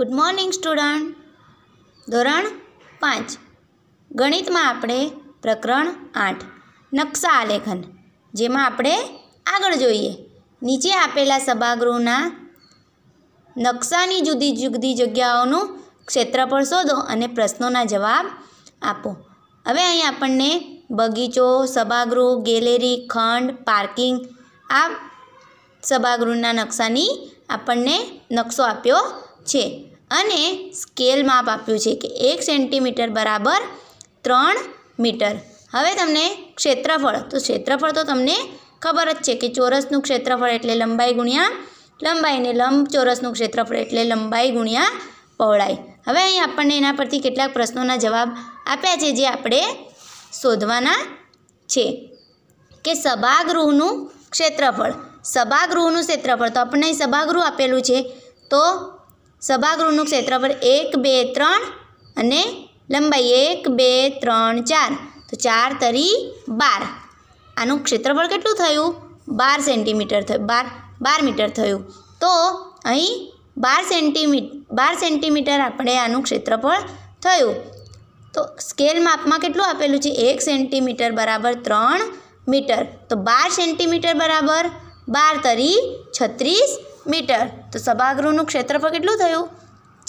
good morning student ધોરણ પાંચ ગણિતમાં આપણે પ્રકરણ આઠ નકશા આલેખન જેમાં આપણે આગળ જોઈએ નીચે આપેલા સભાગૃહના નકશાની જુદી જુદી જગ્યાઓનું ક્ષેત્રફળ શોધો અને પ્રશ્નોના જવાબ આપો હવે અહીં આપણને બગીચો સભાગૃહ ગેલેરી ખંડ પાર્કિંગ આ સભાગૃહના નકશાની આપણને નકશો આપ્યો છે અને સ્કેલ માપ આપ્યું છે કે એક સેન્ટીમીટર બરાબર ત્રણ મીટર હવે તમને ક્ષેત્રફળ તો ક્ષેત્રફળ તો તમને ખબર જ છે કે ચોરસનું ક્ષેત્રફળ એટલે લંબાઈ ગુણ્યા લંબાઈ લંબ ચોરસનું ક્ષેત્રફળ એટલે લંબાઈ ગુણ્યા પહોળાઈ હવે અહીં આપણને એના પરથી કેટલાક પ્રશ્નોના જવાબ આપ્યા છે જે આપણે શોધવાના છે કે સભાગૃહનું ક્ષેત્રફળ સભાગૃહનું ક્ષેત્રફળ તો આપણને અહીં સભાગૃહ આપેલું છે તો સભાગૃહનું ક્ષેત્રફળ એક બે ત્રણ અને લંબાઈ એક બે ત્રણ ચાર તો ચાર તરી બાર આનું ક્ષેત્રફળ કેટલું થયું બાર સેન્ટીમીટર થયું બાર બાર મીટર થયું તો અહીં બાર સેન્ટીમીટ બાર સેન્ટીમીટર આપણે આનું ક્ષેત્રફળ થયું તો સ્કેલ માપમાં કેટલું આપેલું છે એક સેન્ટીમીટર બરાબર ત્રણ મીટર તો બાર સેન્ટીમીટર બરાબર બાર તરી છત્રીસ મીટર તો સભાગૃહનું ક્ષેત્રફળ કેટલું થયું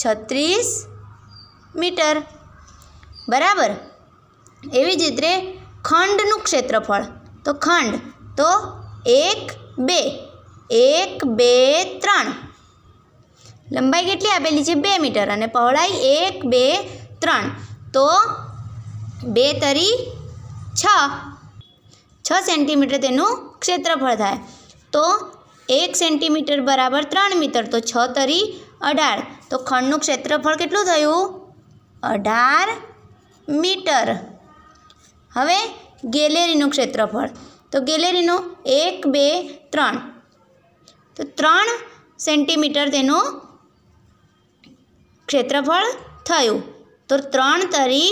છત્રીસ મીટર બરાબર એવી જ રીતે ખંડનું ક્ષેત્રફળ તો ખંડ તો એક બે એક બે ત્રણ લંબાઈ કેટલી આપેલી છે બે મીટર અને પહોળાઈ એક બે ત્રણ તો બે તરી છ છ સેન્ટીમીટર તેનું ક્ષેત્રફળ થાય તો એક સેન્ટીમીટર બરાબર ત્રણ મીટર તો છ તરી અઢાર તો ખંડનું ક્ષેત્રફળ કેટલું થયું અઢાર મીટર હવે ગેલેરીનું ક્ષેત્રફળ તો ગેલેરીનું એક બે ત્રણ તો ત્રણ સેન્ટીમીટર તેનું ક્ષેત્રફળ થયું તો ત્રણ તરી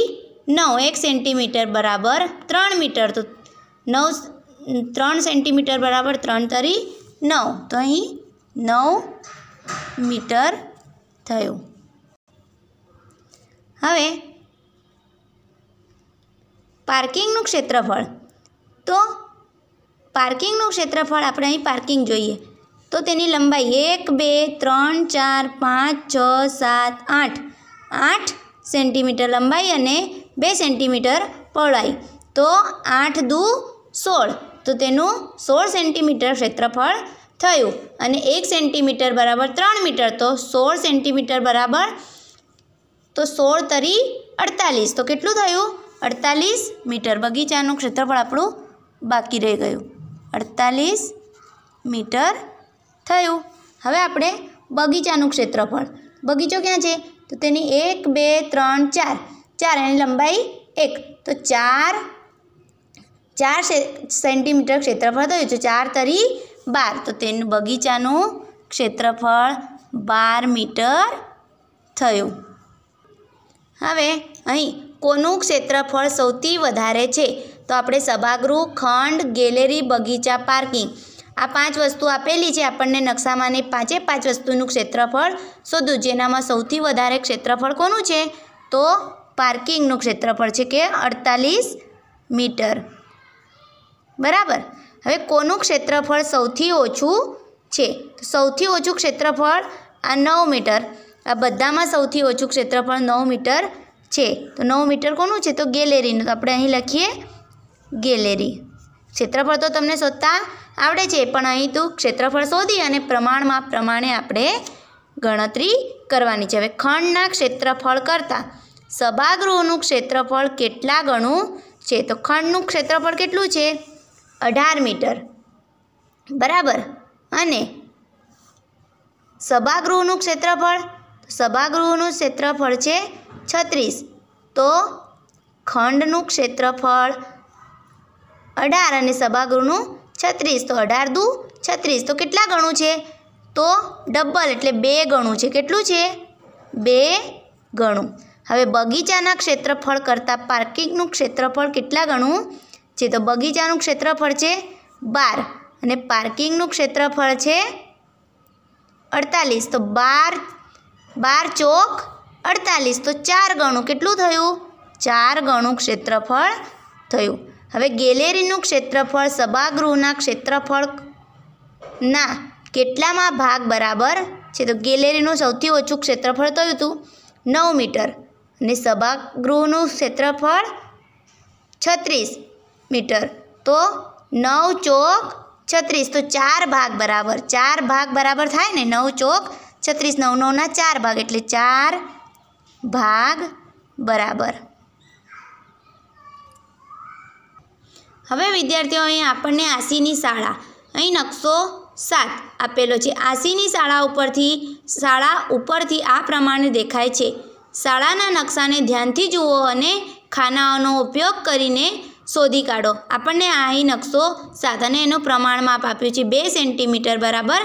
નવ એક સેન્ટીમીટર બરાબર ત્રણ મીટર તો નવ ત્રણ સેન્ટીમીટર બરાબર ત્રણ તરી નવ તો અહીં નવ મીટર થયું હવે પાર્કિંગનું ક્ષેત્રફળ તો પાર્કિંગનું ક્ષેત્રફળ આપણે અહીં પાર્કિંગ જોઈએ તો તેની લંબાઈ એક બે ત્રણ ચાર પાંચ છ સાત આઠ આઠ સેન્ટીમીટર લંબાઈ અને બે સેન્ટીમીટર પહોળાઈ તો આઠ દુ સોળ તો તેનું સોળ સેન્ટીમીટર ક્ષેત્રફળ થયું અને એક સેન્ટીમીટર બરાબર ત્રણ મીટર તો સોળ સેન્ટીમીટર બરાબર તો સોળ તરી અડતાલીસ તો કેટલું થયું અડતાલીસ મીટર બગીચાનું ક્ષેત્રફળ આપણું બાકી રહી ગયું અડતાલીસ મીટર થયું હવે આપણે બગીચાનું ક્ષેત્રફળ બગીચો ક્યાં છે તો તેની એક બે ત્રણ ચાર ચાર એની લંબાઈ એક તો ચાર ચાર સેન્ટીમીટર ક્ષેત્રફળ થયું છે ચાર તરી બાર તો તેનું બગીચાનું ક્ષેત્રફળ બાર મીટર થયું હવે અહીં કોનું ક્ષેત્રફળ સૌથી વધારે છે તો આપણે સભાગૃહ ખંડ ગેલેરી બગીચા પાર્કિંગ આ પાંચ વસ્તુ આપેલી છે આપણને નકશામાંને પાંચે પાંચ વસ્તુનું ક્ષેત્રફળ શોધું જેનામાં સૌથી વધારે ક્ષેત્રફળ કોનું છે તો પાર્કિંગનું ક્ષેત્રફળ છે કે અડતાલીસ મીટર બરાબર હવે કોનું ક્ષેત્રફળ સૌથી ઓછું છે સૌથી ઓછું ક્ષેત્રફળ આ નવ મીટર આ બધામાં સૌથી ઓછું ક્ષેત્રફળ નવ મીટર છે તો નવ મીટર કોનું છે તો ગેલેરીનું તો આપણે અહીં લખીએ ગેલેરી ક્ષેત્રફળ તો તમને શોધતા આવડે છે પણ અહીં તો ક્ષેત્રફળ શોધી અને પ્રમાણમાં પ્રમાણે આપણે ગણતરી કરવાની છે હવે ખંડના ક્ષેત્રફળ કરતાં સભાગૃહનું ક્ષેત્રફળ કેટલા ગણું છે તો ખંડનું ક્ષેત્રફળ કેટલું છે અઢાર મીટર બરાબર અને સભાગૃહનું ક્ષેત્રફળ સભાગૃહનું ક્ષેત્રફળ છે છત્રીસ તો ખંડનું ક્ષેત્રફળ અઢાર અને સભાગૃહનું છત્રીસ તો અઢાર દુ છત્રીસ તો કેટલા ગણું છે તો ડબલ એટલે બે ગણું છે કેટલું છે બે ગણું હવે બગીચાના ક્ષેત્રફળ કરતાં પાર્કિંગનું ક્ષેત્રફળ કેટલા ગણું છે તો બગીચાનું ક્ષેત્રફળ છે બાર અને પાર્કિંગનું ક્ષેત્રફળ છે અડતાલીસ તો બાર બાર ચોક અડતાલીસ તો ચાર ગણું કેટલું થયું ચાર ગણું ક્ષેત્રફળ થયું હવે ગેલેરીનું ક્ષેત્રફળ સભાગૃહના ક્ષેત્રફળ ના કેટલામાં ભાગ બરાબર છે તો ગેલેરીનું સૌથી ઓછું ક્ષેત્રફળ થયું હતું નવ મીટર અને સભાગૃહનું ક્ષેત્રફળ છત્રીસ મીટર તો નવ ચોક છત્રીસ તો ચાર ભાગ બરાબર ચાર ભાગ બરાબર થાય ને નવ ચોક છત્રીસ નવ નવના ચાર ભાગ એટલે ચાર ભાગ બરાબર હવે વિદ્યાર્થીઓ અહીં આપણને આશીની શાળા અહીં નકશો સાત આપેલો છે આસીની શાળા ઉપરથી શાળા ઉપરથી આ પ્રમાણે દેખાય છે શાળાના નકશાને ધ્યાનથી જુઓ અને ખાનાઓનો ઉપયોગ કરીને શોધી કાઢો આપણને આહી નકશો સાધને એનું પ્રમાણ માપ આપ્યું છે બે સેન્ટીમીટર બરાબર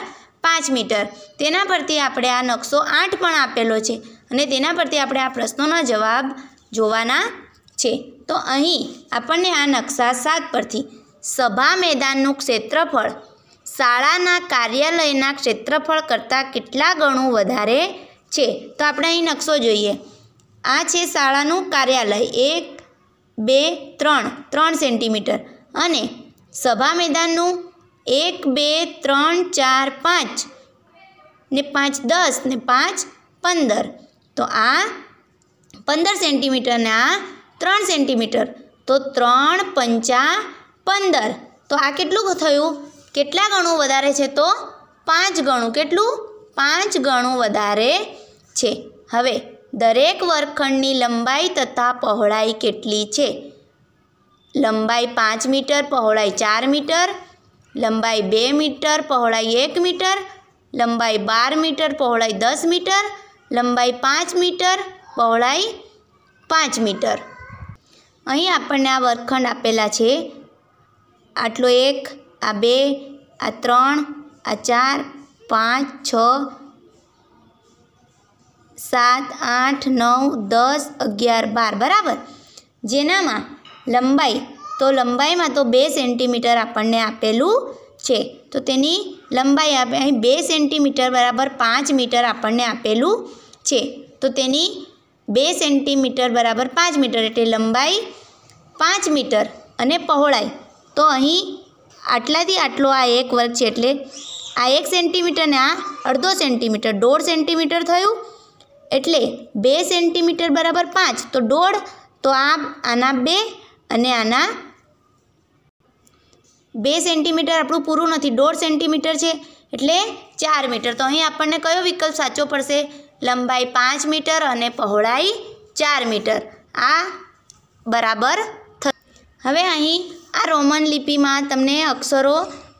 પાંચ મીટર તેના પરથી આપણે આ નકશો આઠ પણ આપેલો છે અને તેના પરથી આપણે આ પ્રશ્નોનો જવાબ જોવાના છે તો અહીં આપણને આ નકશા સાત પરથી સભા મેદાનનું ક્ષેત્રફળ શાળાના કાર્યાલયના ક્ષેત્રફળ કરતાં કેટલા ગણું વધારે છે તો આપણે અહીં નકશો જોઈએ આ છે શાળાનું કાર્યાલય એક બે ત્રણ ત્રણ સેન્ટીમીટર અને સભા મેદાનનું એક બે ત્રણ ચાર પાંચ ને પાંચ દસ ને પાંચ પંદર તો આ પંદર સેન્ટીમીટર ને આ ત્રણ સેન્ટીમીટર તો ત્રણ પંચા પંદર તો આ કેટલું થયું કેટલા ગણું વધારે છે તો પાંચ ગણું કેટલું પાંચ ગણું વધારે છે હવે દરેક વર્ગખંડની લંબાઈ તથા પહોળાઈ કેટલી છે લંબાઈ પાંચ મીટર પહોળાઈ ચાર મીટર લંબાઈ બે મીટર પહોળાઈ એક મીટર લંબાઈ બાર મીટર પહોળાઈ દસ મીટર લંબાઈ પાંચ મીટર પહોળાઈ પાંચ મીટર અહીં આપણને આ વર્ગખંડ આપેલા છે આટલો એક આ બે આ ત્રણ આ ચાર પાંચ છ સાત આઠ નવ દસ અગિયાર બાર બરાબર જેનામાં લંબાઈ તો લંબાઈમાં તો બે સેન્ટીમીટર આપણને આપેલું છે તો તેની લંબાઈ આપે અહીં બે સેન્ટીમીટર બરાબર પાંચ મીટર આપણને આપેલું છે તો તેની બે સેન્ટીમીટર બરાબર પાંચ મીટર એટલે લંબાઈ પાંચ મીટર અને પહોળાઈ તો અહીં આટલાથી આટલો આ એક વર્ગ છે એટલે આ એક સેન્ટીમીટર ને આ અડધો સેન્ટીમીટર દોઢ સેન્ટીમીટર થયું એટલે બે સેન્ટીમીટર બરાબર પાંચ તો દોઢ તો આ આના બે અને આના બે સેન્ટીમીટર આપણું પૂરું નથી દોઢ સેન્ટીમીટર છે એટલે ચાર મીટર તો અહીં આપણને કયો વિકલ્પ સાચો પડશે લંબાઈ પાંચ મીટર અને પહોળાઈ ચાર મીટર આ બરાબર હવે અહીં આ રોમન લિપિમાં તમને અક્ષરો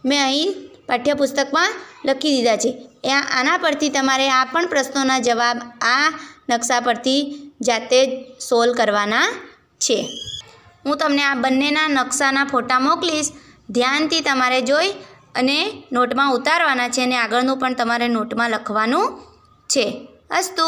મેં અહીં પાઠ્યપુસ્તકમાં લખી દીધા છે આના પરથી તમારે આ પણ પ્રશ્નોના જવાબ આ નકશા પરથી જાતે જ સોલ્વ કરવાના છે હું તમને આ બંનેના નકશાના ફોટા મોકલીશ ધ્યાનથી તમારે જોઈ અને નોટમાં ઉતારવાના છે અને આગળનું પણ તમારે નોટમાં લખવાનું છે અસ્તુ